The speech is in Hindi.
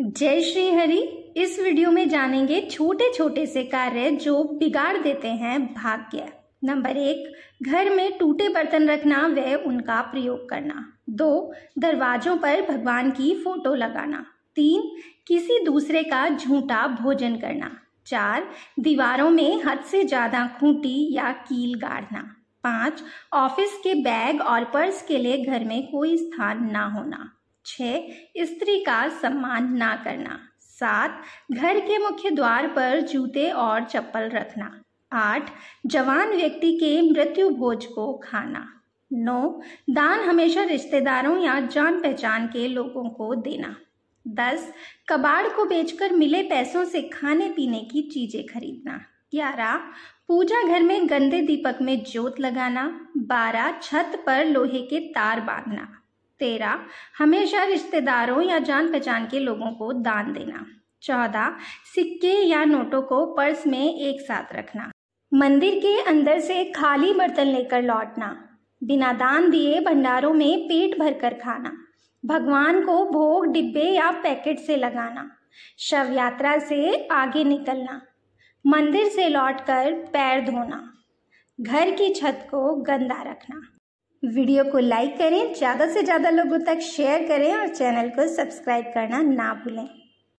जय श्री हरि इस वीडियो में जानेंगे छोटे छोटे से कार्य जो बिगाड़ देते हैं भाग्य नंबर एक घर में टूटे बर्तन रखना व उनका प्रयोग करना दो दरवाजों पर भगवान की फोटो लगाना तीन किसी दूसरे का झूठा भोजन करना चार दीवारों में हद से ज़्यादा खूंटी या कील गाड़ना पांच ऑफिस के बैग और पर्स के लिए घर में कोई स्थान ना होना छः स्त्री का सम्मान ना करना सात घर के मुख्य द्वार पर जूते और चप्पल रखना आठ जवान व्यक्ति के मृत्यु भोज को खाना नौ दान हमेशा रिश्तेदारों या जान पहचान के लोगों को देना दस कबाड़ को बेचकर मिले पैसों से खाने पीने की चीजें खरीदना ग्यारह पूजा घर में गंदे दीपक में जोत लगाना बारह छत पर लोहे के तार बांधना तेरह हमेशा रिश्तेदारों या जान पहचान के लोगों को दान देना चौदह सिक्के या नोटों को पर्स में एक साथ रखना मंदिर के अंदर से खाली बर्तन लेकर लौटना बिना दान दिए भंडारों में पेट भरकर खाना भगवान को भोग डिब्बे या पैकेट से लगाना शव यात्रा से आगे निकलना मंदिर से लौटकर पैर धोना घर की छत को गंदा रखना वीडियो को लाइक करें ज़्यादा से ज़्यादा लोगों तक शेयर करें और चैनल को सब्सक्राइब करना ना भूलें